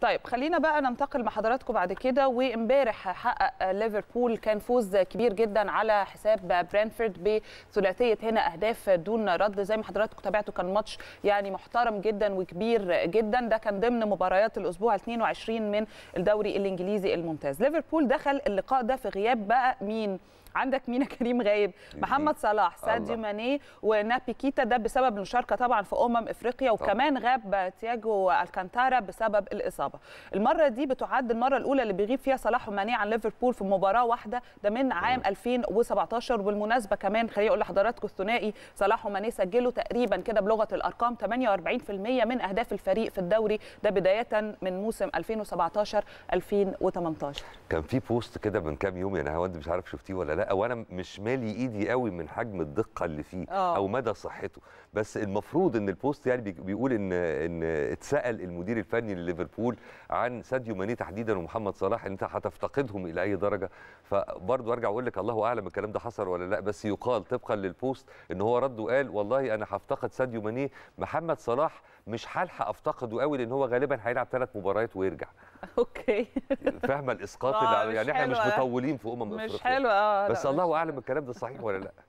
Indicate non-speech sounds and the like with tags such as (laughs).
طيب خلينا بقى ننتقل مع حضراتكم بعد كده وامبارح حقق ليفربول كان فوز كبير جدا على حساب برانفورد بثلاثيه هنا اهداف دون رد زي ما حضراتكم تابعتوا كان ماتش يعني محترم جدا وكبير جدا ده كان ضمن مباريات الاسبوع 22 من الدوري الانجليزي الممتاز ليفربول دخل اللقاء ده في غياب بقى مين عندك مين كريم غايب محمد صلاح ساديو ماني ونابي كيتا ده بسبب المشاركه طبعا في امم افريقيا وكمان غاب تياجو الكانتارا بسبب الاصابه الاصابه المره دي بتعد المره الاولى اللي بيغيب فيها صلاح وماني عن ليفربول في مباراه واحده ده من عام 2017 أيوة. وبالمناسبه كمان خليني اقول لحضراتكم الثنائي صلاح وماني سجلوا تقريبا كده بلغه الارقام 48% من اهداف الفريق في الدوري ده بدايه من موسم 2017 2018 كان في بوست كده من كام يوم يعني هوند مش عارف شفتيه ولا لا وانا مش مالي ايدي قوي من حجم الدقه اللي فيه أوه. او مدى صحته بس المفروض ان البوست يعني بيقول ان ان اتسال المدير الفني لليفربول عن ساديو ماني تحديدا ومحمد صلاح انت هتفتقدهم الى اي درجه فبرضه ارجع اقول لك الله اعلم الكلام ده حصل ولا لا بس يقال طبقا للبوست ان هو رد وقال والله انا هفتقد ساديو ماني محمد صلاح مش هلحق افتقده قوي لان هو غالبا هيلعب ثلاث مباريات ويرجع (laughs) اوكي فاهمه الاسقاط (laughs) آه، اللي يعني احنا مش مطولين في امم مش حلو اه بس الله اعلم الكلام ده صحيح ولا لا (laughs)